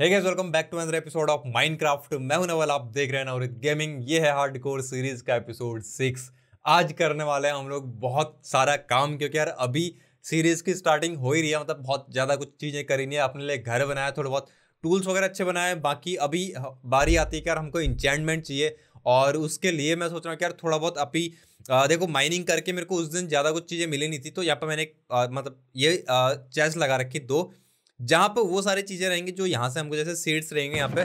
Guys welcome back to another episode of Minecraft मैं हूं नवल आप देख रहे हैं नवरित गेमिंग ये है हार्डकोर सीरीज का एपिसोड सिक्स आज करने वाले हैं हम लोग बहुत सारा काम क्योंकि यार अभी सीरीज की स्टार्टिंग हो ही रही है मतलब बहुत ज़्यादा कुछ चीज़ें करी नहीं है अपने लिए घर बनाया थोड़ा बहुत टूल्स वगैरह अच्छे बनाए बाकी अभी बारी आती है कि यार हमको इंचैंडमेंट चाहिए और उसके लिए मैं सोच रहा हूँ कि यार थोड़ा बहुत अभी आ, देखो माइनिंग करके मेरे को उस दिन ज़्यादा कुछ चीज़ें मिली नहीं थी तो यहाँ पर मैंने एक मतलब ये चेस लगा रखी दो जहाँ पर वो सारी चीज़ें रहेंगी जो यहाँ से हमको जैसे सीड्स रहेंगे यहाँ पे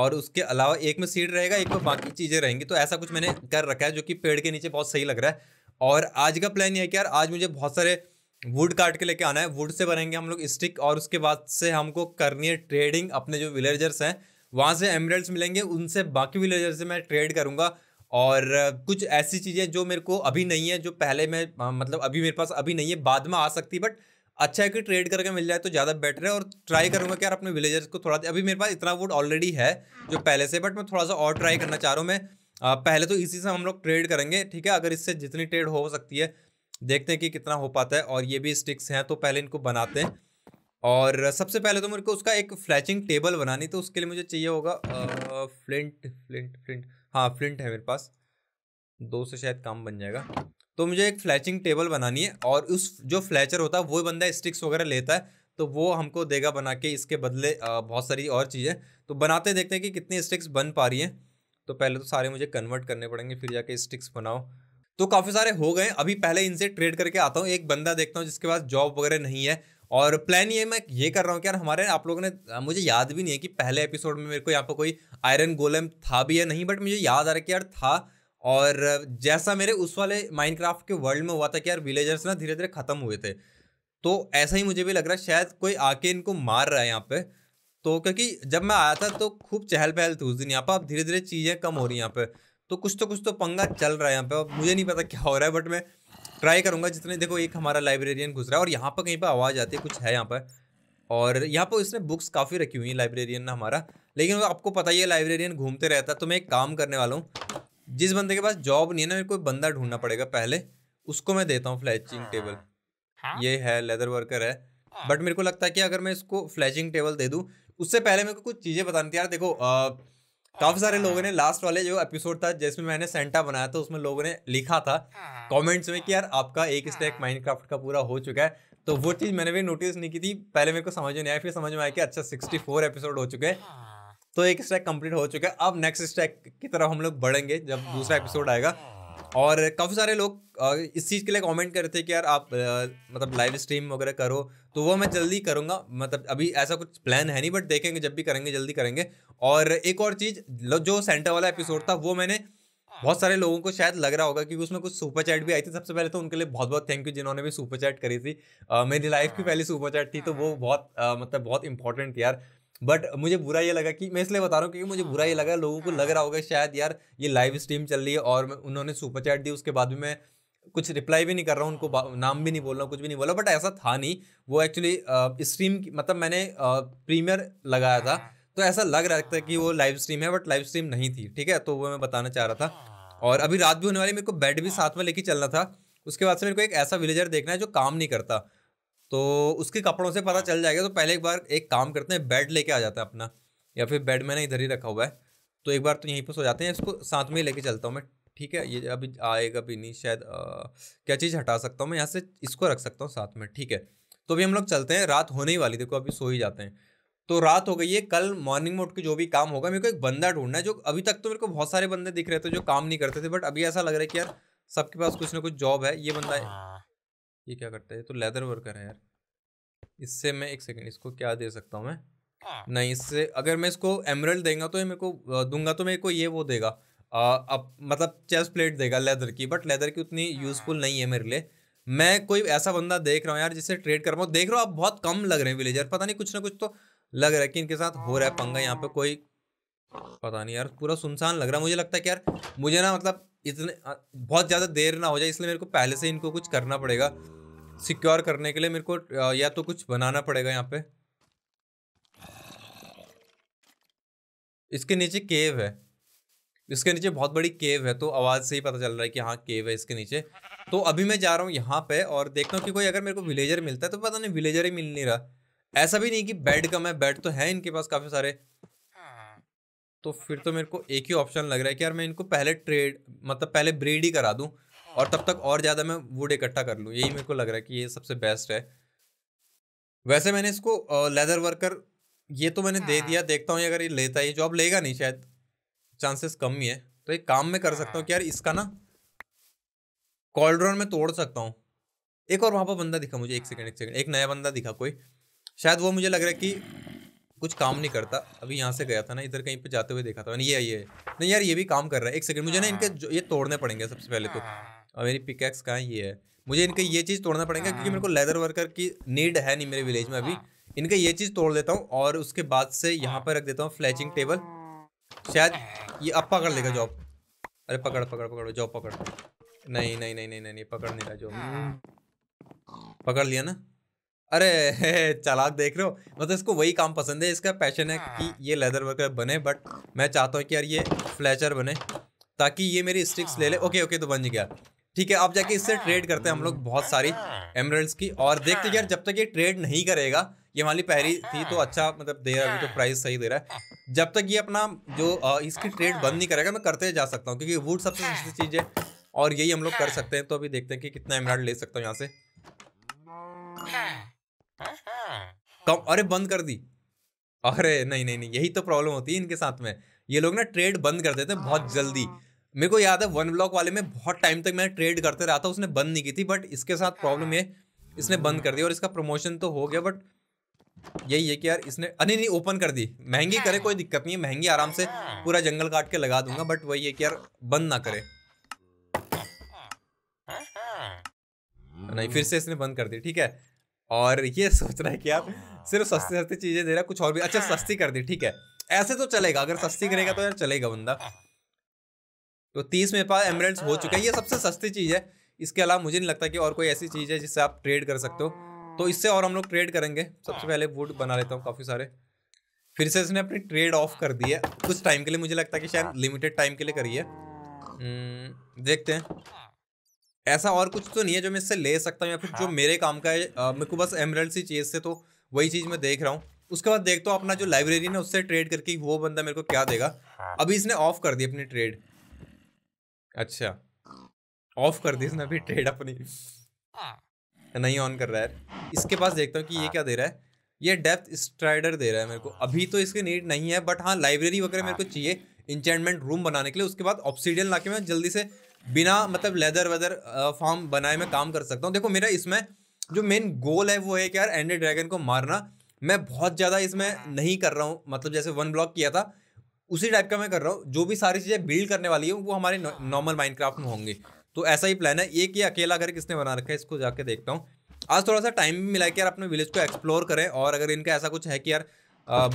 और उसके अलावा एक में सीड रहेगा एक में बाकी चीज़ें रहेंगी तो ऐसा कुछ मैंने कर रखा है जो कि पेड़ के नीचे बहुत सही लग रहा है और आज का प्लान ये है कि यार आज मुझे बहुत सारे वुड काट के लेके आना है वुड से बनेंगे हम लोग स्टिक और उसके बाद से हमको करनी है ट्रेडिंग अपने जो विलेजर्स हैं वहाँ से एमरल्ड्स मिलेंगे उनसे बाकी विलेजर्स से मैं ट्रेड करूँगा और कुछ ऐसी चीज़ें जो मेरे को अभी नहीं है जो पहले मैं मतलब अभी मेरे पास अभी नहीं है बाद में आ सकती बट अच्छा है कि ट्रेड करके मिल जाए तो ज़्यादा बेटर है और ट्राई करूँगा कि यार अपने विलेजर्स को थोड़ा अभी मेरे पास इतना वुड ऑलरेडी है जो पहले से बट मैं थोड़ा सा और ट्राई करना चाह रहा हूँ मैं पहले तो इसी से हम लोग ट्रेड करेंगे ठीक है अगर इससे जितनी ट्रेड हो सकती है देखते हैं कि कितना हो पाता है और ये भी स्टिक्स हैं तो पहले इनको बनाते हैं और सबसे पहले तो मेरे को उसका एक फ्लैचिंग टेबल बनानी तो उसके लिए मुझे चाहिए होगा फ्लिंट फ्लिंट फ्लिंट हाँ फ्लिंट है मेरे पास दो से शायद काम बन जाएगा तो मुझे एक फ्लैचिंग टेबल बनानी है और उस जो फ्लैचर होता है वो बंदा स्टिक्स वगैरह लेता है तो वो हमको देगा बना के इसके बदले बहुत सारी और चीज़ें तो बनाते देखते हैं कि कितनी स्टिक्स बन पा रही हैं तो पहले तो सारे मुझे कन्वर्ट करने पड़ेंगे फिर जाके स्टिक्स बनाओ तो काफ़ी सारे हो गए अभी पहले इनसे ट्रेड करके आता हूँ एक बंदा देखता हूँ जिसके पास जॉब वगैरह नहीं है और प्लान ये मैं ये कर रहा हूँ कि यार हमारे आप लोगों ने मुझे याद भी नहीं है कि पहले एपिसोड में मेरे को यहाँ पर कोई आयरन गोलम था भी या नहीं बट मुझे याद आ रहा है कि यार था और जैसा मेरे उस वाले माइनक्राफ्ट के वर्ल्ड में हुआ था कि यार विलेजर्स ना धीरे धीरे ख़त्म हुए थे तो ऐसा ही मुझे भी लग रहा है शायद कोई आके इनको मार रहा है यहाँ पे तो क्योंकि जब मैं आया था तो खूब चहल पहल थी उस दिन यहाँ पर अब धीरे धीरे चीज़ें कम हो रही हैं यहाँ पर तो कुछ तो कुछ तो पंगा चल रहा है यहाँ पर अब मुझे नहीं पता क्या हो रहा है बट मैं ट्राई करूँगा जितने देखो एक हमारा लाइब्रेरियन घुस रहा है और यहाँ पर कहीं पर आवाज़ आती है कुछ है यहाँ पर और यहाँ पर उसने बुक्स काफ़ी रखी हुई हैं लाइब्रेरियन ने हमारा लेकिन आपको पता ही है लाइब्रेरियन घूमते रहता है तो मैं एक काम करने वाला हूँ जिस बंदे के पास जॉब नहीं है ना मेरे को बंदा ढूंढना पड़ेगा पहले उसको मैं देता हूँ फ्लैचिंग टेबल हाँ।, हाँ? ये है लेदर वर्कर है हाँ? बट मेरे को लगता है कि अगर मैं इसको फ्लैचिंग टेबल दे दूँ उससे पहले मेरे को कुछ चीज़ें बतानी थी यार देखो काफ़ी सारे लोगों ने लास्ट हाँ। वाले जो एपिसोड था जिसमें मैंने सेंटा बनाया था उसमें लोगों ने लिखा था कमेंट्स हाँ। में कि यार आपका एक स्टैक माइनक्राफ्ट का पूरा हो चुका है तो वो चीज़ मैंने भी नोटिस नहीं की थी पहले मेरे को समझ में नहीं आया फिर समझ में आया कि अच्छा सिक्सटी फोर एपिसोड हो चुके हैं तो एक स्टैक कंप्लीट हो चुका है अब नेक्स्ट स्टैक की तरफ हम लोग बढ़ेंगे जब दूसरा एपिसोड आएगा और काफ़ी सारे लोग इस चीज़ के लिए कमेंट कर रहे थे कि यार आप मतलब लाइव स्ट्रीम वगैरह करो तो वो मैं जल्दी करूँगा मतलब अभी ऐसा कुछ प्लान है नहीं बट देखेंगे जब भी करेंगे जल्दी करेंगे और एक और चीज़ जो सेंटर वाला एपिसोड था वो मैंने बहुत सारे लोगों को शायद लग रहा होगा क्योंकि उसमें कुछ सुपर चैट भी आई थी सबसे पहले तो उनके लिए बहुत बहुत थैंक यू जिन्होंने भी सुपर चैट करी थी मेरी लाइफ की पहली सुपर चैट थी तो वो बहुत मतलब बहुत इंपॉर्टेंट थी यार बट मुझे बुरा ये लगा कि मैं इसलिए बता रहा हूँ क्योंकि मुझे बुरा ये लगा लोगों को लग रहा होगा शायद यार ये लाइव स्ट्रीम चल रही है और उन्होंने सुपर चैट दी उसके बाद भी मैं कुछ रिप्लाई भी नहीं कर रहा हूँ उनको नाम भी नहीं बोल रहा हूँ कुछ भी नहीं बोला बट ऐसा था नहीं वो एक्चुअली स्ट्रीम मतलब मैंने प्रीमियर लगाया था तो ऐसा लग रहा था कि वो लाइव स्ट्रीम है बट लाइव स्ट्रीम नहीं थी ठीक है तो वो मैं बताना चाह रहा था और अभी रात भी होने वाली मेरे को बेड भी साथ में लेके चलना था उसके बाद से मेरे को एक ऐसा विलेजर देखना है जो काम नहीं करता तो उसके कपड़ों से पता हाँ। चल जाएगा तो पहले एक बार एक काम करते हैं बेड लेके आ जाता है अपना या फिर बेड मैंने इधर ही रखा हुआ है तो एक बार तो यहीं पर सो जाते हैं इसको साथ में ही लेके चलता हूँ मैं ठीक है ये अभी आएगा भी नहीं शायद आ, क्या चीज़ हटा सकता हूँ मैं यहाँ से इसको रख सकता हूँ साथ में ठीक है तो अभी हम लोग चलते हैं रात होने ही वाली देखो अभी सो ही जाते हैं तो रात हो गई है कल मॉर्निंग में उठ के जो भी काम होगा मेरे को एक बंदा ढूंढना है जो अभी तक तो मेरे को बहुत सारे बंदे दिख रहे थे जो काम नहीं करते थे बट अभी ऐसा लग रहा है कि यार सबके पास कुछ ना कुछ जॉब है ये बंदा हाँ। ये क्या करता है तो लेदर वर्कर है यार इससे मैं एक सेकेंड इसको क्या दे सकता हूँ मैं हाँ। नहीं इससे अगर मैं इसको एमरल्ड देगा तो ये मेरे को दूंगा तो मेरे को ये वो देगा अब मतलब चेस्ट प्लेट देगा लेदर की बट लेदर की उतनी यूजफुल हाँ। नहीं है मेरे लिए मैं कोई ऐसा बंदा देख रहा हूँ यार जिससे ट्रेड कर रहा हूँ देख रहा हूँ आप बहुत कम लग रहे हैं विलेजर पता नहीं कुछ ना कुछ तो लग रहा है कि इनके साथ हो रहा है पंगा यहाँ पे कोई पता नहीं यार पूरा सुनसान लग रहा है मुझे लगता है कि यार मुझे ना मतलब इतने बहुत ज़्यादा देर ना हो जाए इसलिए मेरे को पहले से इनको कुछ करना पड़ेगा सिक्योर करने के लिए मेरे को या तो कुछ बनाना पड़ेगा यहाँ पे इसके नीचे केव है इसके नीचे बहुत बड़ी केव है तो आवाज़ से ही पता चल रहा है कि हाँ केव है इसके नीचे तो अभी मैं जा रहा हूँ यहाँ पे और देखता हूँ कि कोई अगर मेरे को विलेजर मिलता है तो पता नहीं विलेजर ही मिल नहीं रहा ऐसा भी नहीं कि बेड कम है बेड तो है इनके पास काफ़ी सारे तो फिर तो मेरे को एक ही ऑप्शन लग रहा है कि यार मैं इनको पहले ट्रेड मतलब पहले ब्रीड ही करा दूँ और तब तक और ज़्यादा मैं वुड इकट्ठा कर लूँ यही मेरे को लग रहा है कि ये सबसे बेस्ट है वैसे मैंने इसको लेदर वर्कर ये तो मैंने हाँ। दे दिया हाँ। देखता हूँ अगर ये लेता है जॉब लेगा नहीं शायद चांसेस कम ही है तो एक काम में कर हाँ। सकता हूँ कि यार इसका ना कॉल्ड्रॉन में तोड़ सकता हूँ एक और वहाँ पर बंदा दिखा मुझे एक सेकंड एक सेकंड एक नया बंदा दिखा कोई शायद वो मुझे लग रहा है कि कुछ काम नहीं करता अभी यहाँ से गया था ना इधर कहीं पे जाते हुए देखा था ये ये नहीं यार ये भी काम कर रहा है एक सेकंड मुझे ना इनके हाँ। ये तोड़ने पड़ेंगे सबसे पहले तो हाँ। और मेरी पिकैक्स कहाँ ये है मुझे इनके ये चीज़ तोड़ना पड़ेगा क्योंकि मेरे को लेदर हाँ। वर्कर की नीड है नहीं मेरे विलेज में अभी हाँ। इनका ये चीज़ तोड़ देता हूँ और उसके बाद से यहाँ पर रख देता हूँ फ्लैचिंग टेबल शायद ये अब पकड़ लेगा जॉब अरे पकड़ पकड़ पकड़ जॉब पकड़ नहीं नहीं नहीं नहीं नहीं पकड़ नहीं रहा जॉब हाँ। पकड़ लिया ना अरे चालाक देख रहे हो मतलब इसको वही काम पसंद है इसका पैशन है कि ये लेदर वर्कर बने बट मैं चाहता हूँ कि यार ये फ्लैचर बने ताकि ये मेरी स्टिक्स ले ले ओके ओके तो बन गया ठीक है अब जाके इससे ट्रेड करते हैं हम लोग बहुत सारी एमरल्ड की और देखते यार जब तक ये ट्रेड नहीं करेगा ये हमारी पहली थी तो अच्छा मतलब दे रहा है अभी तो प्राइस सही दे रहा है जब तक ये अपना जो इसकी ट्रेड बंद नहीं करेगा मैं करते जा सकता हूँ क्योंकि वुड सबसे अच्छी चीज़ है और यही हम लोग कर सकते हैं तो अभी देखते हैं कि कितना एमराल्ड ले सकता हूँ यहाँ से कम अरे बंद कर दी अरे नहीं नहीं नहीं यही तो प्रॉब्लम होती है इनके साथ में ये लोग ना ट्रेड बंद कर देते हैं बहुत जल्दी मेरे को याद है वन ब्लॉक वाले में बहुत टाइम तक मैं ट्रेड करते रहा था उसने बंद नहीं की थी बट इसके साथ प्रॉब्लम हाँ। ये इसने बंद कर दी और इसका प्रमोशन तो हो गया बट यही है कि यार इसने अरे नहीं ओपन कर दी महंगी करे कोई दिक्कत नहीं है महंगी आराम से पूरा जंगल काट के लगा दूंगा बट वही है कि यार बंद ना करे नहीं फिर से इसने बंद कर दी ठीक है और ये सोच रहा है कि यार सिर्फ सस्ती सस्ती चीज़ें दे रहा है कुछ और भी अच्छा सस्ती कर दी ठीक है ऐसे तो चलेगा अगर सस्ती करेगा तो यार चलेगा बंदा तो तीस मेरे पास एमरेल्ड्स हो चुके हैं ये अच्छा। सबसे सस्ती चीज़ है इसके अलावा मुझे नहीं लगता कि और कोई ऐसी चीज़ है जिससे आप ट्रेड कर सकते हो तो इससे और हम लोग ट्रेड करेंगे सबसे हाँ। पहले वुड बना लेता हूँ काफ़ी सारे फिर से इसने अपनी ट्रेड ऑफ कर दी है कुछ टाइम के लिए मुझे लगता है कि शायद लिमिटेड हाँ। टाइम के लिए करिए हम्म, देखते हैं ऐसा और कुछ तो नहीं है जो मैं इससे ले सकता हूँ या फिर जो हाँ। मेरे काम का है मेरे को बस एमरल्ड सी चीज़ से तो वही चीज़ मैं देख रहा हूँ उसके बाद देखता हूँ अपना जो लाइब्रेरी है उससे ट्रेड करके वो बंदा मेरे को क्या देगा अभी इसने ऑफ कर दी अपनी ट्रेड अच्छा ऑफ कर दी इसने अभी ट्रेड हाँ। अपनी हाँ। नहीं ऑन कर रहा है इसके पास देखता हूँ कि ये हाँ। क्या दे रहा है ये डेप्थ स्ट्राइडर दे रहा है मेरे को अभी तो इसकी नीड नहीं है बट हाँ लाइब्रेरी वगैरह मेरे को चाहिए इंचेंटमेंट रूम बनाने के लिए उसके बाद ऑप्सीडियन ला मैं जल्दी से बिना मतलब लेदर वेदर फॉर्म बनाए मैं काम कर सकता हूँ देखो मेरा इसमें जो मेन गोल है वो है कि यार एंडर ड्रैगन को मारना मैं बहुत ज़्यादा इसमें नहीं कर रहा हूँ मतलब जैसे वन ब्लॉक किया था उसी टाइप का मैं कर रहा हूँ जो भी सारी चीज़ें बिल्ड करने वाली है वो हमारे नॉर्मल माइंड हाँ। में होंगी तो ऐसा ही प्लान है एक ही अकेला घर किसने बना रखा है इसको जाके देखता हूँ आज थोड़ा सा टाइम भी मिला कि यार अपने विलेज को एक्सप्लोर करें और अगर इनका ऐसा कुछ है कि यार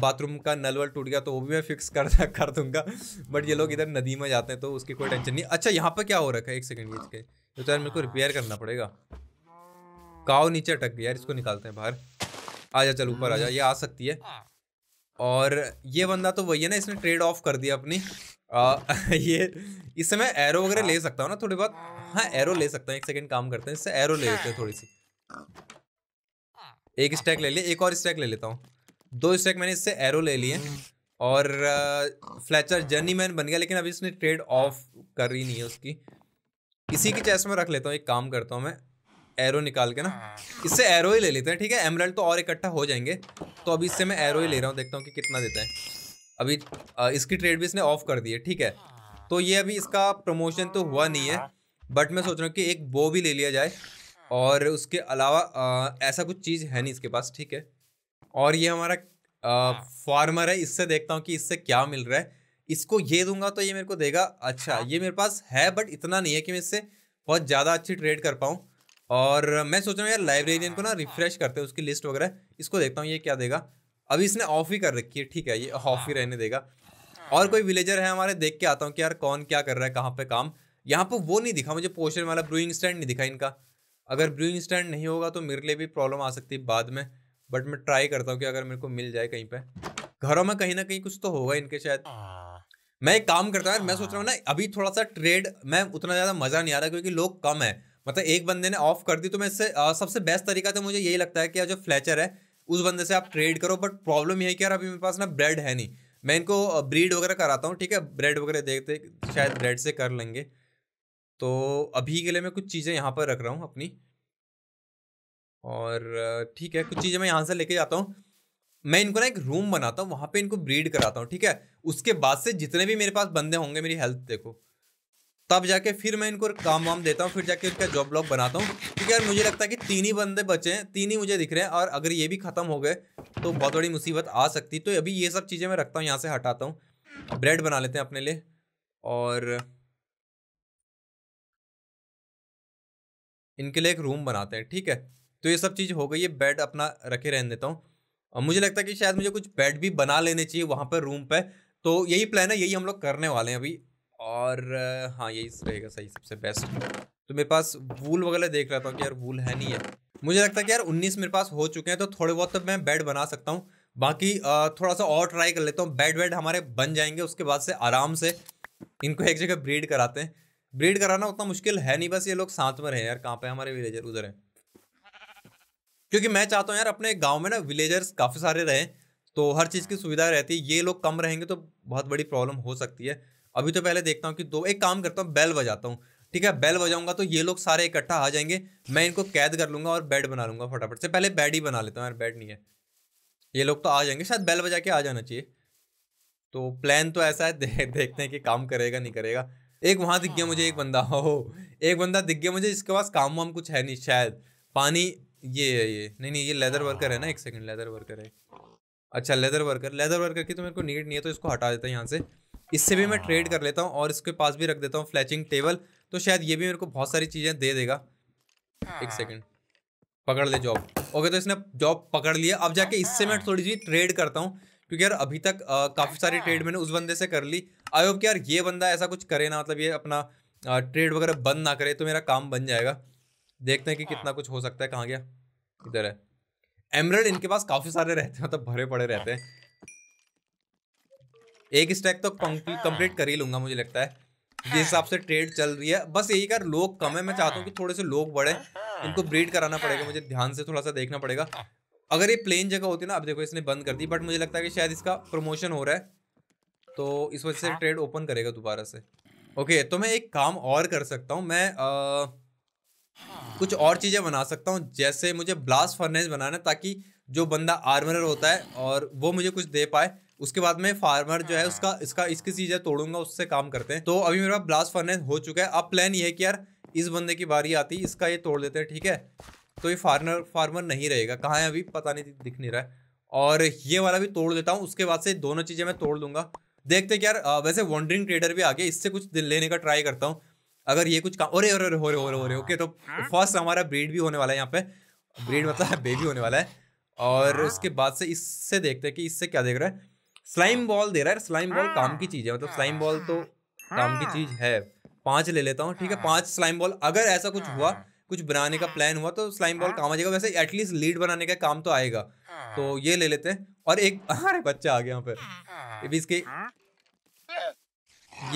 बाथरूम का नल वल टूट गया तो वो भी मैं फिक्स कर कर दूंगा बट ये लोग इधर नदी में जाते हैं तो उसकी कोई टेंशन नहीं अच्छा यहाँ पर क्या हो रखा है एक सेकेंड के तो यार मेरे को रिपेयर करना पड़ेगा काव नीचे अटक गया यार इसको निकालते हैं बाहर आ जा चल ऊपर आ जा ये आ सकती है और ये बंदा तो वही है ना इसने ट्रेड ऑफ कर दिया अपनी आ, ये इससे मैं एरो वगैरह ले सकता हूँ ना थोड़ी बहुत हाँ एरो ले सकता हूँ एक सेकंड काम करते हैं इससे एरो ले लेते हैं थोड़ी सी एक स्टैक ले लिया एक और स्टैक ले लेता हूँ दो स्टैक मैंने इससे एरो ले लिए और फ्लैचर जर्नी मैन बन गया लेकिन अभी इसने ट्रेड ऑफ कर ही नहीं है उसकी इसी की चेस्ट में रख लेता हूँ एक काम करता हूँ मैं एरो निकाल के ना इससे एरो ही ले लेते हैं ठीक है एमरल्ड तो और इकट्ठा हो जाएंगे तो अभी इससे मैं एरो ही ले रहा हूँ देखता हूँ कि कितना देता है अभी इसकी ट्रेड भी इसने ऑफ कर दी है ठीक है तो ये अभी इसका प्रमोशन तो हुआ नहीं है बट मैं सोच रहा हूँ कि एक बो भी ले लिया जाए और उसके अलावा आ, ऐसा कुछ चीज़ है नहीं इसके पास ठीक है और ये हमारा आ, फार्मर है इससे देखता हूँ कि इससे क्या मिल रहा है इसको ये दूंगा तो ये मेरे को देगा अच्छा ये मेरे पास है बट इतना नहीं है कि मैं इससे बहुत ज़्यादा अच्छी ट्रेड कर पाऊँ और मैं सोच रहा हूँ यार लाइब्रेरियन को ना रिफ्रेश हाँ। करते हैं उसकी लिस्ट वगैरह इसको देखता हूँ ये क्या देगा अभी इसने ऑफ ही कर रखी है ठीक है ये ऑफ ही हाँ। रहने देगा हाँ। और कोई विलेजर है हमारे देख के आता हूँ कि यार कौन क्या कर रहा है कहाँ पे काम यहाँ पे वो नहीं दिखा मुझे पोस्टर वाला ब्रूइंग स्टैंड नहीं दिखा इनका अगर ब्रूइंग स्टैंड नहीं होगा तो मेरे लिए भी प्रॉब्लम आ सकती है बाद में बट मैं ट्राई करता हूँ कि अगर मेरे को मिल जाए कहीं पर घरों में कहीं ना कहीं कुछ तो होगा इनके शायद मैं एक काम करता हूँ मैं सोच रहा हूँ ना अभी थोड़ा सा ट्रेड मैं उतना ज़्यादा मज़ा नहीं आ रहा क्योंकि लोग कम है मतलब एक बंदे ने ऑफ कर दी तो मैं इससे सबसे बेस्ट तरीका तो मुझे यही लगता है कि जो फ्लैचर है उस बंदे से आप ट्रेड करो बट प्रॉब्लम यह है कि यार अभी मेरे पास ना ब्रेड है नहीं मैं इनको ब्रीड वगैरह कराता हूँ ठीक है ब्रेड वगैरह देखते शायद ब्रेड से कर लेंगे तो अभी के लिए मैं कुछ चीज़ें यहाँ पर रख रहा हूँ अपनी और ठीक है कुछ चीज़ें मैं यहाँ से लेके जाता हूँ मैं इनको ना एक रूम बनाता हूँ वहाँ पे इनको ब्रीड कराता हूँ ठीक है उसके बाद से जितने भी मेरे पास बंदे होंगे मेरी हेल्थ देखो तब जाके फिर मैं इनको काम वाम देता हूँ फिर जाके इनका जॉब ब्लॉग बनाता हूँ क्योंकि यार मुझे लगता है कि तीन ही बंदे बचे हैं तीन ही मुझे दिख रहे हैं और अगर ये भी ख़त्म हो गए तो बहुत बड़ी मुसीबत आ सकती तो अभी ये सब चीज़ें मैं रखता हूँ यहाँ से हटाता हूँ ब्रेड बना लेते हैं अपने लिए और इनके लिए एक रूम बनाते हैं ठीक है तो ये सब चीज़ हो गई है बेड अपना रखे रहने देता हूँ और मुझे लगता है कि शायद मुझे कुछ बेड भी बना लेने चाहिए वहाँ पर रूम पे तो यही प्लान है यही हम लोग करने वाले हैं अभी और हाँ यही रहेगा सही सबसे बेस्ट तो मेरे पास वूल वगैरह देख रहा था कि यार वूल है नहीं है मुझे लगता है कि यार उन्नीस मेरे पास हो चुके हैं तो थोड़े बहुत तो मैं बेड बना सकता हूँ बाकी थोड़ा सा और ट्राई कर लेता हूँ बेड वेड हमारे बन जाएंगे उसके बाद से आराम से इनको एक जगह ब्रीड कराते हैं ब्रीड कराना उतना मुश्किल है नहीं बस ये लोग साथ में रहे यार कहाँ पे हमारे विलेजर उधर है क्योंकि मैं चाहता हूँ यार अपने गाँव में ना विलेजर्स काफ़ी सारे रहें तो हर चीज़ की सुविधा रहती है ये लोग कम रहेंगे तो बहुत बड़ी प्रॉब्लम हो सकती है अभी तो पहले देखता हूँ कि दो एक काम करता हूँ बैल बजाता हूँ ठीक है बैल बजाऊंगा तो ये लोग सारे इकट्ठा आ जाएंगे मैं इनको कैद कर लूंगा और बेड बना लूंगा फटाफट से पहले बेड ही बना लेता हूँ यार बेड नहीं है ये लोग तो आ जाएंगे शायद बैल बजा के आ जाना चाहिए तो प्लान तो ऐसा है दे, देखते हैं कि काम करेगा नहीं करेगा एक वहाँ दिख गया मुझे एक बंदा हो एक बंदा दिख गया मुझे इसके पास काम वाम कुछ है नहीं शायद पानी ये है ये नहीं नहीं ये लेदर वर्कर है ना एक सेकंड लेदर वर्कर है अच्छा लेदर वर्कर लेदर वर्कर की तो मेरे को नीड नहीं है तो इसको हटा देता है यहाँ से इससे भी मैं ट्रेड हाँ। कर लेता हूँ और इसके पास भी रख देता हूँ फ्लैचिंग टेबल तो शायद ये भी मेरे को बहुत सारी चीज़ें दे देगा एक सेकेंड हाँ। पकड़ ले जॉब ओके तो इसने जॉब पकड़ लिया अब जाके इससे मैं हाँ। थोड़ी सी ट्रेड करता हूँ क्योंकि यार अभी तक काफ़ी सारी ट्रेड अच्छा। मैंने उस बंदे से कर ली आई होप कि यार ये बंदा ऐसा कुछ करे ना मतलब ये अपना आ, ट्रेड वगैरह बंद ना करे तो मेरा काम बन जाएगा देखते हैं कि कितना कुछ हो सकता है कहाँ गया इधर है एमरल्ड इनके पास काफ़ी सारे रहते हैं मतलब भरे पड़े रहते हैं एक स्टैक तो कंप्लीट हाँ। कर ही लूंगा मुझे लगता है जिस हाँ। हिसाब से ट्रेड चल रही है बस यही कर लोग कम है मैं चाहता हूँ कि थोड़े से लोग बढ़े हाँ। इनको ब्रीड कराना पड़ेगा मुझे ध्यान से थोड़ा सा देखना पड़ेगा अगर ये प्लेन जगह होती ना अब देखो इसने बंद कर दी बट मुझे लगता है कि शायद इसका प्रमोशन हो रहा है तो इस वजह से ट्रेड ओपन करेगा दोबारा से ओके तो मैं एक काम और कर सकता हूँ मैं आ, कुछ और चीज़ें बना सकता हूँ जैसे मुझे ब्लास्ट फर्नेस बनाना ताकि जो बंदा आर्मरर होता है और वो मुझे कुछ दे पाए उसके बाद में फार्मर जो है उसका हाँ। इसका इसकी चीज़ें तोड़ूंगा उससे काम करते हैं तो अभी मेरा ब्लास्ट फर्नेस हो चुका है अब प्लान ये है कि यार इस बंदे की बारी आती है इसका ये तोड़ देते हैं ठीक है तो ये फार्मर फार्मर नहीं रहेगा कहाँ है अभी पता नहीं दिख नहीं रहा है और ये वाला भी तोड़ देता हूँ उसके बाद से दोनों चीज़ें मैं तोड़ दूंगा देखते कि यार वैसे वॉन्ड्रिंग ट्रेडर भी आ गया इससे कुछ लेने का ट्राई करता हूँ अगर ये कुछ काम अरे अरे हो रे हो रे हो रे ओके तो फर्स्ट हाँ। हमारा ब्रीड भी होने वाला है यहाँ पे ब्रीड मतलब बेबी हाँ। होने वाला है और उसके बाद से इससे देखते हैं कि इससे क्या देख रहा है स्लाइम हाँ। बॉल दे रहा है स्लाइम बॉल काम की हाँ। चीज है मतलब स्लाइम बॉल तो हाँ। काम की चीज है पांच ले लेता हूँ ठीक है पांच स्लाइम बॉल अगर ऐसा कुछ हुआ कुछ बनाने का प्लान हुआ तो स्लाइम बॉल काम आ जाएगा वैसे एटलीस्ट लीड बनाने का काम तो आएगा तो ये ले लेते हैं और एक अरे बच्चा आ गया पर इसके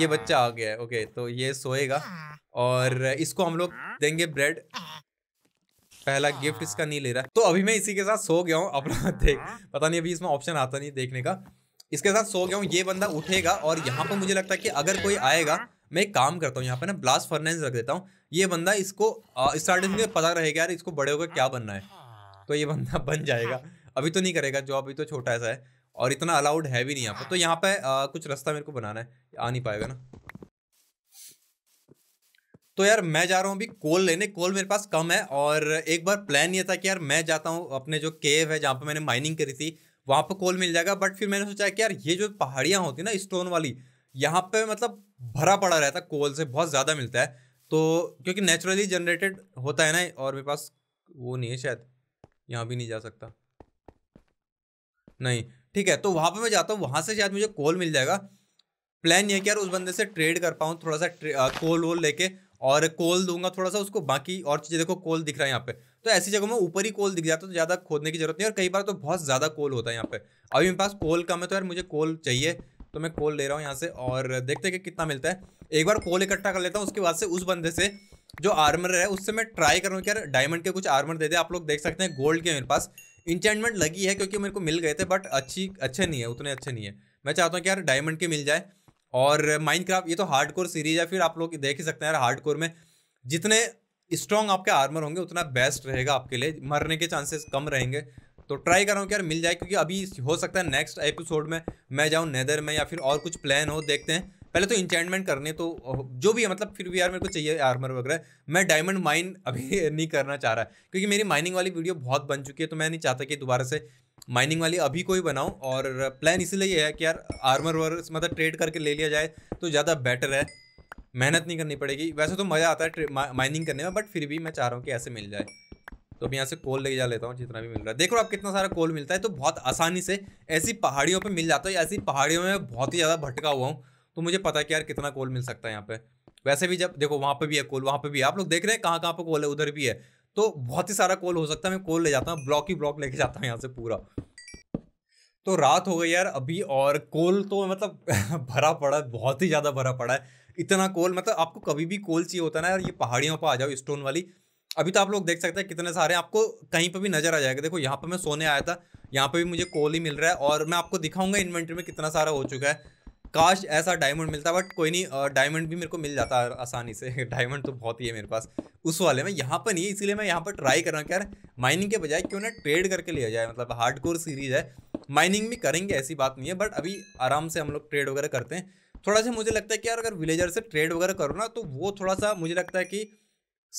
ये बच्चा आ गया है ओके तो ये सोएगा और इसको हम लोग देंगे ब्रेड पहला गिफ्ट इसका नहीं ले रहा तो अभी मैं इसी के साथ सो गया हूँ अपना देख पता नहीं अभी इसमें ऑप्शन आता नहीं देखने का इसके साथ सो गया हूँ ये बंदा उठेगा और यहाँ पर मुझे लगता है कि अगर कोई आएगा मैं एक काम करता हूँ यहाँ पे ना ब्लास्ट फर्नेस रख देता हूँ ये बंदा इसको स्टार्टिंग में पता रहेगा यार इसको बड़े होकर क्या बनना है तो ये बंदा बन जाएगा अभी तो नहीं करेगा जो अभी तो छोटा ऐसा है और इतना अलाउड है भी नहीं यहाँ पर तो यहाँ पे आ, कुछ रास्ता मेरे को बनाना है आ नहीं पाएगा ना तो यार मैं जा रहा हूँ अभी कोल लेने कोल मेरे पास कम है और एक बार प्लान ये था कि यार मैं जाता हूँ अपने जो केव है जहाँ पे मैंने माइनिंग करी थी वहाँ पर कोल मिल जाएगा बट फिर मैंने सोचा कि यार ये जो पहाड़ियाँ होती ना स्टोन वाली यहाँ पे मतलब भरा पड़ा रहता कोल से बहुत ज़्यादा मिलता है तो क्योंकि नेचुरली जनरेटेड होता है ना और मेरे पास वो नहीं है शायद यहाँ भी नहीं जा सकता नहीं ठीक है तो वहाँ पर मैं जाता हूँ वहाँ से शायद मुझे कोल मिल जाएगा प्लान ये कि यार उस बंदे से ट्रेड कर पाऊँ थोड़ा सा आ, कोल वोल लेके और कोल दूंगा थोड़ा सा उसको बाकी और चीज़ें देखो कोल दिख रहा है यहाँ पे तो ऐसी जगह में ऊपर ही कोल दिख जाता है तो ज़्यादा खोदने की जरूरत नहीं और कई बार तो बहुत ज़्यादा कोल होता है यहाँ पे अभी मेरे पास कोल कम है तो यार मुझे कोल चाहिए तो मैं कोल ले रहा हूँ यहाँ से और देखते हैं कि कितना मिलता है एक बार कोल इकट्ठा कर लेता हूँ उसके बाद से उस बंदे से जो आर्मर है उससे मैं ट्राई कर रहा हूँ कि यार डायमंड के कुछ आर्मर दे दे आप लोग देख सकते हैं गोल्ड के मेरे पास इंचमेंट लगी है क्योंकि मेरे को मिल गए थे बट अच्छी अच्छे नहीं है उतने अच्छे नहीं है मैं चाहता हूँ कि यार डायमंड के मिल जाए और क्राफ्ट ये तो कोर सीरीज है फिर आप लोग देख ही सकते हैं यार कोर में जितने स्ट्रॉन्ग आपके आर्मर होंगे उतना बेस्ट रहेगा आपके लिए मरने के चांसेस कम रहेंगे तो ट्राई कर रहा हूँ कि यार मिल जाए क्योंकि अभी हो सकता है नेक्स्ट एपिसोड में मैं जाऊँ नेदर में या फिर और कुछ प्लान हो देखते हैं पहले तो इंचेंटमेंट करने तो जो भी है मतलब फिर भी यार मेरे को चाहिए आर्मर वगैरह मैं डायमंड माइन अभी नहीं करना चाह रहा क्योंकि मेरी माइनिंग वाली वीडियो बहुत बन चुकी है तो मैं नहीं चाहता कि दोबारा से माइनिंग वाली अभी कोई बनाऊं और प्लान इसीलिए है कि यार आर्मर वर्स मतलब ट्रेड करके ले लिया जाए तो ज़्यादा बेटर है मेहनत नहीं करनी पड़ेगी वैसे तो मज़ा आता है माइनिंग करने में बट फिर भी मैं चाह रहा हूँ कि ऐसे मिल जाए तो अब यहाँ से कोल ले जा लेता हूँ जितना भी मिल रहा है देखो आप कितना सारा कोल मिलता है तो बहुत आसानी से ऐसी पहाड़ियों पर मिल जाता है ऐसी पहाड़ियों में बहुत ही ज़्यादा भटका हुआ हूँ तो मुझे पता है कि यार कितना कोल मिल सकता है यहाँ पे वैसे भी जब देखो वहाँ पे भी है कोल वहाँ पे भी है आप लोग देख रहे हैं कहाँ कहाँ पे कोल है उधर भी है तो बहुत ही सारा कोल हो सकता है मैं कोल ले जाता हूँ ब्लॉक ही ब्लॉक लेके जाता हूँ यहाँ से पूरा तो रात हो गई यार अभी और कोल तो मतलब भरा पड़ा है बहुत ही ज़्यादा भरा पड़ा है इतना कोल मतलब आपको कभी भी कोल चाहिए होता है ना यार ये पहाड़ियों पर आ जाओ स्टोन वाली अभी तो आप लोग देख सकते हैं कितने सारे आपको कहीं पर भी नजर आ जाएगा देखो यहाँ पर मैं सोने आया था यहाँ पर भी मुझे कोल ही मिल रहा है और मैं आपको दिखाऊंगा इन्वेंट्री में कितना सारा हो चुका है काश ऐसा डायमंड मिलता बट कोई नहीं डायमंड भी मेरे को मिल जाता है आसानी से डायमंड तो बहुत ही है मेरे पास उस वाले में यहाँ पर नहीं इसीलिए मैं यहाँ पर ट्राई कर रहा हूँ यार माइनिंग के बजाय क्यों ना ट्रेड करके लिया जाए मतलब हार्ड सीरीज है माइनिंग भी करेंगे ऐसी बात नहीं है बट अभी आराम से हम लोग ट्रेड वगैरह करते हैं थोड़ा सा मुझे लगता है कि यार अगर विलेजर से ट्रेड वगैरह करो ना तो वो थोड़ा सा मुझे लगता है कि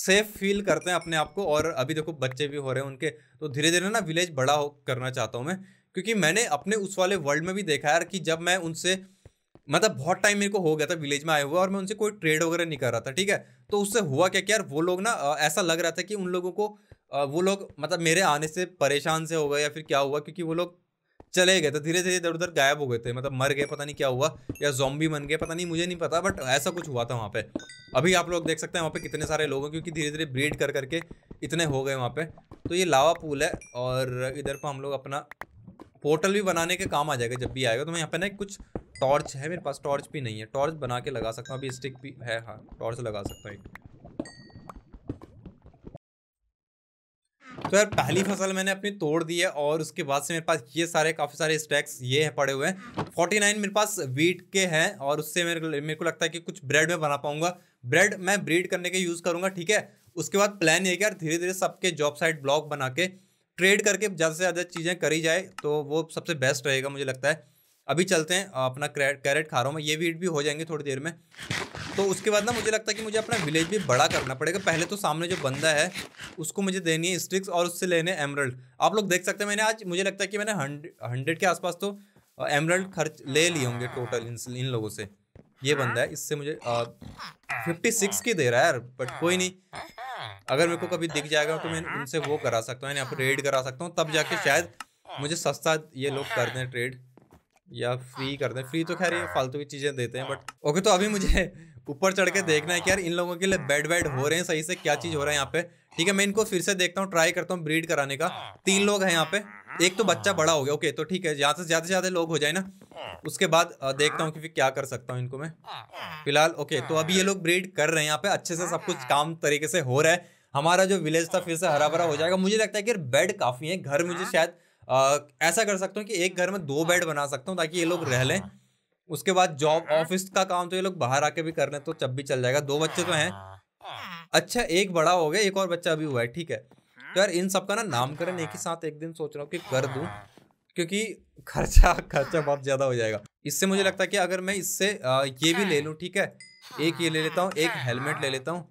सेफ फील करते हैं अपने आप को और अभी देखो बच्चे भी हो रहे हैं उनके तो धीरे धीरे ना विलेज बड़ा हो करना चाहता हूँ मैं क्योंकि मैंने अपने उस वाले वर्ल्ड में भी देखा यार कि जब मैं उनसे मतलब बहुत टाइम मेरे को हो गया था विलेज में आए हुए और मैं उनसे कोई ट्रेड वगैरह नहीं कर रहा था ठीक है तो उससे हुआ क्या कि यार वो लोग ना ऐसा लग रहा था कि उन लोगों को वो लोग मतलब मेरे आने से परेशान से हो गए या फिर क्या हुआ क्योंकि वो लोग चले गए तो धीरे धीरे इधर उधर गायब हो गए थे मतलब मर गए पता नहीं क्या हुआ या भी बन गए पता नहीं मुझे नहीं पता बट ऐसा कुछ हुआ था वहाँ पे अभी आप लोग देख सकते हैं वहाँ पे कितने सारे लोग हैं क्योंकि धीरे धीरे ब्रीड कर करके इतने हो गए वहाँ पे तो ये लावा पूल है और इधर पर हम लोग अपना पोर्टल भी बनाने के काम आ जाएगा जब भी आएगा तो मैं यहाँ पे ना कुछ टॉर्च है मेरे पास टॉर्च भी नहीं है टॉर्च बना के लगा सकता हूँ अभी स्टिक भी है हाँ टॉर्च लगा सकता हूँ तो यार पहली फसल मैंने अपनी तोड़ दी है और उसके बाद से मेरे पास ये सारे काफ़ी सारे स्टैक्स ये है पड़े हुए हैं फोर्टी नाइन मेरे पास वीट के हैं और उससे मेरे मेरे को लगता है कि कुछ ब्रेड में बना पाऊंगा ब्रेड मैं ब्रीड करने के यूज़ करूँगा ठीक है उसके बाद प्लान ये कि यार धीरे धीरे सबके जॉब साइट ब्लॉक बना के ट्रेड करके ज़्यादा से ज़्यादा चीज़ें करी जाए तो वो सबसे बेस्ट रहेगा मुझे लगता है अभी चलते हैं अपना कैरेट खा रहा हूँ मैं ये भी ईट भी हो जाएंगे थोड़ी देर में तो उसके बाद ना मुझे लगता है कि मुझे अपना विलेज भी बड़ा करना पड़ेगा पहले तो सामने जो बंदा है उसको मुझे देनी है स्ट्रिक्स और उससे लेने एमरल्ड आप लोग देख सकते हैं मैंने आज मुझे लगता है कि मैंने हंड्रेड के आसपास तो एमरल्ड खर्च ले लिए होंगे टोटल इन इन लोगों से ये बंदा है इससे मुझे फिफ्टी सिक्स की दे रहा है यार बट कोई नहीं अगर मेरे को कभी दिख जाएगा तो मैं उनसे वो करा सकता हूँ यानी आप रेड करा सकता हूँ तब जाके शायद मुझे सस्ता ये लोग कर दें ट्रेड या फ्री कर दें फ्री तो हाँ, खैर ये हाँ। फालतू की चीज़ें देते हैं बट हाँ। ओके तो अभी मुझे ऊपर चढ़ के देखना है कि यार इन लोगों के लिए बेड वेड हो रहे हैं सही से क्या चीज़ हो रहा है यहाँ पे ठीक है मैं इनको फिर से देखता हूँ ट्राई करता हूँ ब्रीड कराने का तीन लोग हैं यहाँ पे एक तो बच्चा बड़ा हो गया ओके तो ठीक है यहाँ से ज़्यादा से ज़्यादा लोग हो जाए ना उसके बाद देखता हूँ कि फिर क्या कर सकता हूँ इनको मैं फिलहाल ओके तो अभी ये लोग ब्रीड कर रहे हैं यहाँ पे अच्छे से सब कुछ काम तरीके से हो रहा है हमारा जो विलेज था फिर से हरा भरा हो जाएगा मुझे लगता है कि बेड काफ़ी है घर मुझे शायद ऐसा कर सकता हूँ कि एक घर में दो हाँ। बेड बना सकता हूँ ताकि ये लोग रह लें हाँ। उसके बाद जॉब हाँ। ऑफिस का काम तो ये लोग बाहर आके भी कर लें तो जब भी चल जाएगा दो बच्चे तो हैं अच्छा एक बड़ा हो गया एक और बच्चा अभी हुआ है ठीक है तो यार इन सबका ना नामकरण एक ही साथ एक दिन सोच रहा हूँ कि कर दूँ क्योंकि खर्चा खर्चा बहुत ज़्यादा हो जाएगा इससे मुझे लगता है कि अगर मैं इससे ये भी ले लूँ ठीक है एक ये ले लेता हूँ एक हेलमेट ले लेता हूँ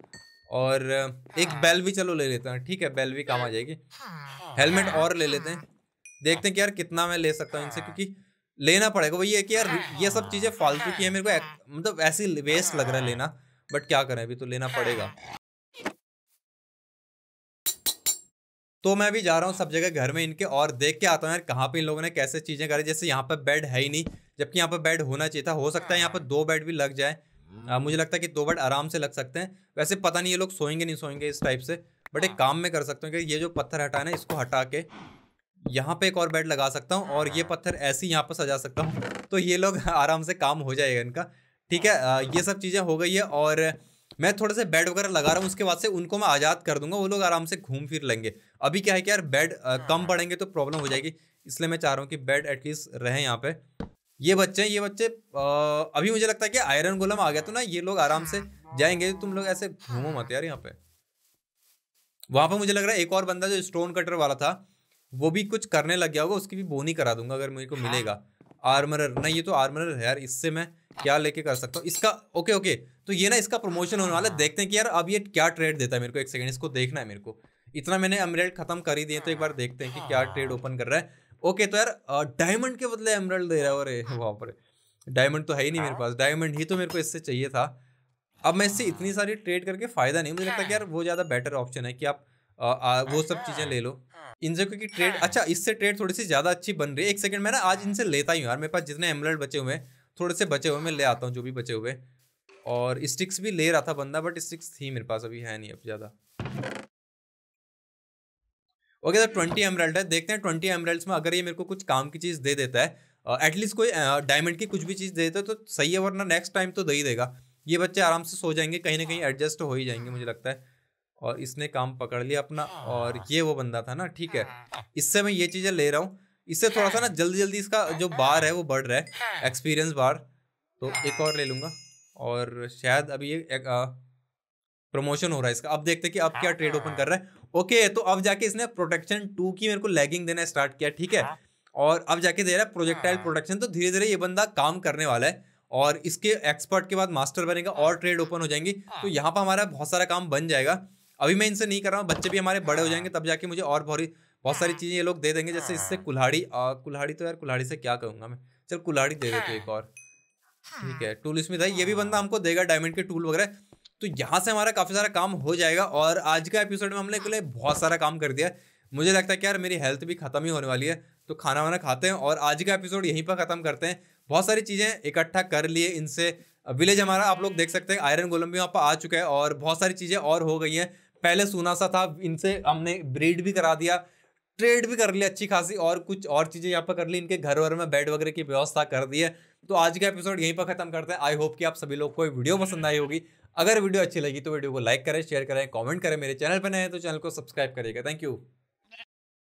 और एक बेल भी चलो ले लेता हूँ ठीक है बेल भी काम आ जाएगी हेलमेट और ले लेते हैं देखते हैं कि यार कितना मैं ले सकता हूँ इनसे हाँ। क्योंकि लेना पड़ेगा वही है कि यार हाँ। ये सब चीज़ें फालतू की है मेरे को हाँ। मतलब ऐसी वेस्ट लग रहा है लेना बट क्या करें अभी तो लेना पड़ेगा तो मैं भी जा रहा हूँ सब जगह घर में इनके और देख के आता हूँ यार कहाँ पे इन लोगों ने कैसे चीज़ें करी जैसे यहाँ पर बेड है ही नहीं जबकि यहाँ पर बेड होना चाहिए था हो सकता है यहाँ पर दो बेड भी लग जाए आ, मुझे लगता है कि दो बेड आराम से लग सकते हैं वैसे पता नहीं ये लोग सोएंगे नहीं सोएंगे इस टाइप से बट एक काम में कर सकते हैं कि ये जो पत्थर हटाना है इसको हटा के यहाँ पे एक और बेड लगा सकता हूँ और ये हाँ। पत्थर ऐसे ही यहाँ पर सजा सकता हूँ तो ये लोग आराम से काम हो जाएगा इनका ठीक है हाँ। ये सब चीज़ें हो गई है और मैं थोड़े से बेड वगैरह लगा रहा हूँ उसके बाद से उनको मैं आज़ाद कर दूंगा वो लोग आराम से घूम फिर लेंगे अभी क्या है कि यार बेड कम हाँ। पड़ेंगे तो प्रॉब्लम हो जाएगी इसलिए मैं चाह रहा हूँ कि बेड एटलीस्ट रहे यहाँ पे ये बच्चे ये बच्चे आ, अभी मुझे लगता है कि आयरन गोलम आ गया तो ना ये लोग आराम से जाएंगे तुम लोग ऐसे घूमो मत यार यहाँ पे वहाँ पर मुझे लग रहा है एक और बंदा जो स्टोन कटर वाला था वो भी कुछ करने लग गया होगा उसकी भी बोनी करा दूंगा अगर मेरे को हाँ। मिलेगा आर्मरर नहीं ये तो आर्मरर है यार इससे मैं क्या लेके कर सकता हूँ इसका ओके ओके तो ये ना इसका प्रमोशन होने वाला है हाँ। देखते हैं कि यार अब ये क्या ट्रेड देता है मेरे को एक सेकेंड इसको देखना है मेरे को इतना मैंने एमरेल्ड खत्म कर ही दिए तो एक बार हाँ। देखते हैं कि क्या ट्रेड ओपन कर रहा है ओके तो यार डायमंड के बदले एमरेल्ड दे रहा है अरे वहाँ पर डायमंड तो है ही नहीं मेरे पास डायमंड ही तो मेरे को इससे चाहिए था अब मैं इससे इतनी सारी ट्रेड करके फ़ायदा नहीं मुझे लगता कि यार वो ज़्यादा बेटर ऑप्शन है कि आप आ, वो सब चीज़ें अच्छा। ले लो हाँ। इनसे क्योंकि ट्रेड हाँ। अच्छा इससे ट्रेड थोड़ी सी ज़्यादा अच्छी बन रही है एक सेकंड मैं ना आज इनसे लेता ही हूँ यार मेरे पास जितने एमलेट बचे हुए हैं थोड़े से बचे हुए मैं ले आता हूँ जो भी बचे हुए और स्टिक्स भी ले रहा था बंदा बट स्टिक्स थी मेरे पास अभी है नहीं अब ज़्यादा ओके सर तो ट्वेंटी एमरल्ड है देखते हैं ट्वेंटी एमरल्ड्स में अगर ये मेरे को कुछ काम की चीज़ दे देता है एटलीस्ट कोई डायमंड की कुछ भी चीज़ दे देता है तो सही है वरना नेक्स्ट टाइम तो दे ही देगा ये बच्चे आराम से सो जाएंगे कहीं ना कहीं एडजस्ट हो ही जाएंगे मुझे लगता है और इसने काम पकड़ लिया अपना और हाँ। ये वो बंदा था ना ठीक है हाँ। इससे मैं ये चीज़ें ले रहा हूँ इससे थोड़ा सा ना हाँ। जल्दी जल्दी इसका जो बार है वो बढ़ रहा है एक्सपीरियंस बार तो एक और ले लूँगा और शायद अभी ये एक, आ, प्रमोशन हो रहा है इसका अब देखते हैं कि अब क्या ट्रेड ओपन कर रहा है ओके तो अब जाके इसने प्रोटेक्शन टू की मेरे को लैगिंग देना स्टार्ट किया ठीक है और अब जाके दे रहा है प्रोजेक्टाइल प्रोटेक्शन तो धीरे धीरे ये बंदा काम करने वाला है और इसके एक्सपर्ट के बाद मास्टर बनेगा और ट्रेड ओपन हो जाएंगी तो यहाँ पर हमारा बहुत सारा काम बन जाएगा अभी मैं इनसे नहीं कर रहा हूँ बच्चे भी हमारे बड़े हो जाएंगे तब जाके मुझे और बहुत बहुत सारी हाँ। चीज़ें ये लोग दे देंगे जैसे इससे हाँ। कुल्हाड़ी कुल्हाड़ी तो यार कुल्हाड़ी से क्या करूंगा मैं चल कुल्हाड़ी दे देते एक हाँ। और ठीक है टूल इसमें था ये भी बंदा हमको देगा डायमंड के टूल वगैरह तो यहाँ से हमारा काफ़ी सारा काम हो जाएगा और आज का एपिसोड में हमने के लिए बहुत सारा काम कर दिया मुझे लगता है कि यार मेरी हेल्थ भी ख़त्म ही होने वाली है तो खाना वाना खाते हैं और आज का एपिसोड यहीं पर ख़त्म करते हैं बहुत सारी चीज़ें इकट्ठा कर लिए इनसे विलेज हमारा आप लोग देख सकते हैं आयरन गोलम भी वहाँ पर आ चुका है और बहुत सारी चीज़ें और हो गई हैं पहले सुना सा था इनसे हमने ब्रीड भी करा दिया ट्रेड भी कर लिया अच्छी खासी और कुछ और चीज़ें यहाँ पर कर ली इनके घर वर में बेड वगैरह की व्यवस्था कर दी है तो आज का एपिसोड यहीं पर खत्म करते हैं आई होप कि आप सभी लोग को वीडियो पसंद आई होगी अगर वीडियो अच्छी लगी तो वीडियो को लाइक करें शेयर करें कमेंट करें मेरे चैनल पर नए हैं तो चैनल को सब्सक्राइब करिएगा थैंक यू